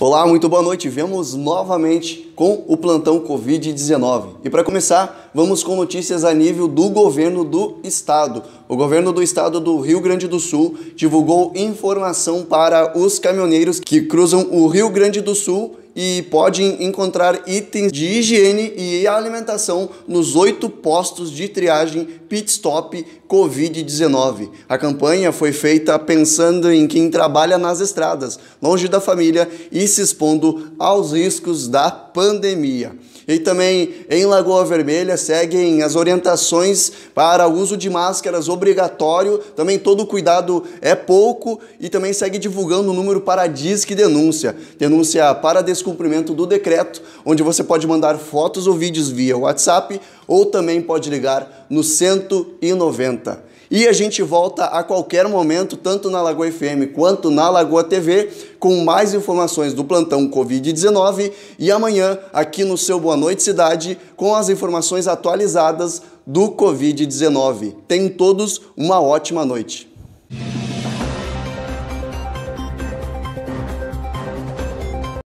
Olá, muito boa noite. Vemos novamente com o plantão Covid-19. E para começar, vamos com notícias a nível do governo do estado. O governo do estado do Rio Grande do Sul divulgou informação para os caminhoneiros que cruzam o Rio Grande do Sul e pode encontrar itens de higiene e alimentação nos oito postos de triagem pit stop Covid-19. A campanha foi feita pensando em quem trabalha nas estradas, longe da família e se expondo aos riscos da pandemia. E também em Lagoa Vermelha seguem as orientações para uso de máscaras obrigatório. Também todo cuidado é pouco e também segue divulgando o número para disque denúncia. Denúncia para descobrir descumprimento do decreto, onde você pode mandar fotos ou vídeos via WhatsApp ou também pode ligar no 190. E a gente volta a qualquer momento, tanto na Lagoa FM quanto na Lagoa TV, com mais informações do plantão Covid-19 e amanhã aqui no seu Boa Noite Cidade com as informações atualizadas do Covid-19. Tenham todos uma ótima noite.